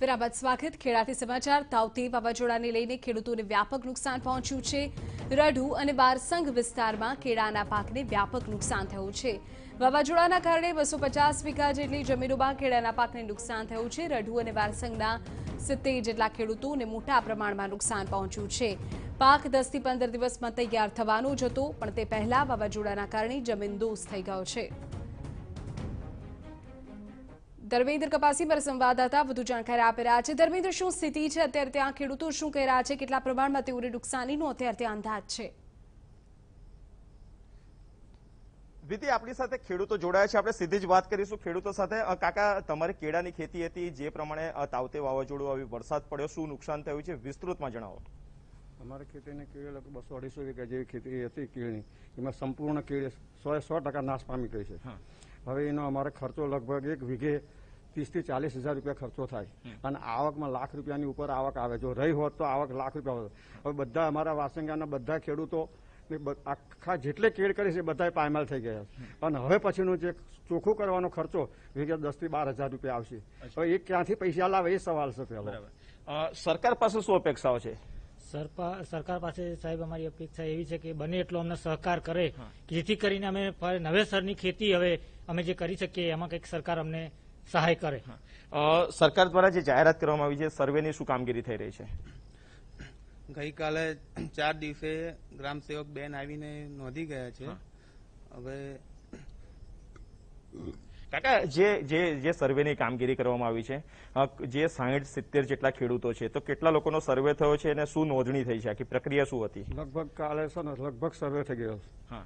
વિરામત સ્વાગત ખેડાથી સમાચાર તાવતી વાવાઝોડાને લઈને ખેડૂતોને વ્યાપક નુકસાન પહોંચ્યું છે રઢુ અને બારસંગ વિસ્તારમાં કેળાના પાકને વ્યાપક નુકસાન થયું છે વાવાઝોડાના કારણે બસો પચાસ વીઘા જેટલી જમીનોમાં કેળાના પાકને નુકસાન થયું છે રઢુ અને બારસંગના સિત્તેર જેટલા ખેડૂતોને મોટા પ્રમાણમાં નુકસાન પહોંચ્યું છે પાક દસથી પંદર દિવસમાં તૈયાર થવાનો જ હતો પણ તે પહેલા વાવાઝોડાના કારણે જમીન દોષ થઈ ગયો છે ધર્મેન્દ્ર કપાસી પર સંવાદદાતા વધુ જાણકારી આપી રહ્યા છે ધર્મેન્દ્ર શું સ્થિતિ છે અત્યારે ત્યાં ખેડૂતો શું કહી રહ્યા છે કેટલા પ્રમાણમાં તેઓને નુકસાનીનો અત્યારે ત્યાં અંદાજ છે વિધિ આપણી સાથે ખેડૂતો જોડાયા છે આપણે સીધી જ વાત કરીશું ખેડૂતો સાથે કાકા તમારે કેળાની ખેતી હતી જે પ્રમાણે તાવતે વાવાઝોડું આવી વરસાદ પડ્યો શું નુકસાન થયું છે વિસ્તૃતમાં જણાવો અમારે ખેતીને કેળ બસો અઢીસો વીઘા જેવી ખેતી હતી કેળની એમાં સંપૂર્ણ કેળ સો સો ટકા નાશ પામી ગઈ છે હા હવે એનો અમારે ખર્ચો લગભગ એક વીઘે ત્રીસથી ચાલીસ હજાર રૂપિયા ખર્ચો થાય અને આવકમાં લાખ રૂપિયાની ઉપર આવક આવે જો રહી હોત તો આવક લાખ રૂપિયા હોત હવે બધા અમારા વાસંગાના બધા ખેડૂતો આખા જેટલે કેડ કરી છે બધા પાયમાલ થઈ ગયા અને હવે પછીનો જે ચોખ્ખું કરવાનો ખર્ચો વીઘે દસ થી બાર હજાર રૂપિયા આવશે હવે એ ક્યાંથી પૈસા લાવે એ સવાલ છે સરકાર પાસે શું અપેક્ષાઓ છે સરકાર પાસે સાહેબ અમારી અપેક્ષા એવી છે કે બને એટલો અમને સહકાર કરે જેથી કરીને અમે નવેસરની ખેતી હવે અમે જે કરી શકીએ એમાં કંઈક સરકાર અમને સહાય કરે સરકાર દ્વારા જે જાહેરાત કરવામાં આવી છે સર્વેની શું કામગીરી થઈ રહી છે ગઈકાલે ચાર દિવસે ગ્રામ સેવક બેન આવીને નોંધી ગયા છે હવે જે જે જે સર્વેની કામગીરી કરવામાં આવી છે જે સાહીઠ સિત્તેર જેટલા ખેડૂતો છે તો કેટલા લોકોનો સર્વે થયો છે અને શું નોંધણી થઈ છે આખી પ્રક્રિયા શું હતી લગભગ કાલે છે ને લગભગ સર્વે થઈ ગયો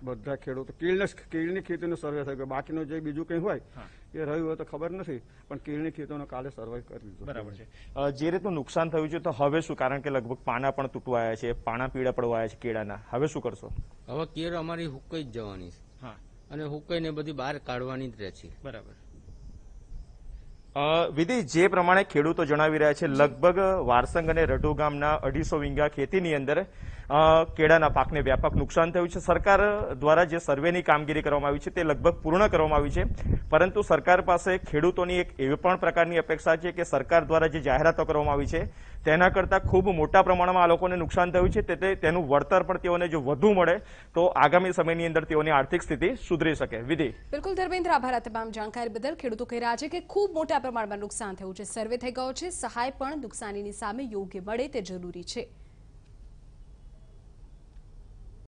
બધા ખેડૂતો કીડને કીડની ખેતીનો સર્વે થઈ ગયો બાકીનું જે બીજું કંઈ હોય એ રહ્યું હોય તો ખબર નથી પણ કીડની ખેતોનો કાલે સર્વે કરી દીધો બરાબર છે જે રીતનું નુકસાન થયું છે તો હવે શું કારણ કે લગભગ પાના પણ તૂટવાયા છે પાના પીળા પડવાયા છે કેળાના હવે શું કરશો હવે કેળ અમારી હુક્કઈ જ જવાની છે હા અને હુકાઈને બધી બહાર કાઢવાની જ રહે છે બરાબર વિધિ જે પ્રમાણે ખેડૂતો જણાવી રહ્યા છે લગભગ વારસંગ અને રઢુ ગામના અઢીસો વીંગા ખેતીની અંદર કેળાના પાકને વ્યાપક નુકસાન થયું છે સરકાર દ્વારા જે સર્વેની કામગીરી કરવામાં આવી છે તે લગભગ પૂર્ણ કરવામાં આવી છે પરંતુ સરકાર પાસે ખેડૂતોની એક એવી પણ પ્રકારની અપેક્ષા છે કે સરકાર દ્વારા જે જાહેરાતો કરવામાં આવી છે તેના કરતાં ખૂબ મોટા પ્રમાણમાં આ લોકોને નુકસાન થયું છે તે તેનું વળતર પણ તેઓને જો વધુ મળે તો આગામી સમયની અંદર તેઓની આર્થિક સ્થિતિ સુધરી શકે વિધિ બિલકુલ ધર્મેન્દ્ર આભાર આ તમામ જાણકારી બદલ ખેડૂતો કહી રહ્યા છે કે ખૂબ મોટા પ્રમાણમાં નુકસાન થયું છે સર્વે થઈ ગયો છે સહાય પણ નુકસાનીની સામે યોગ્ય મળે તે જરૂરી છે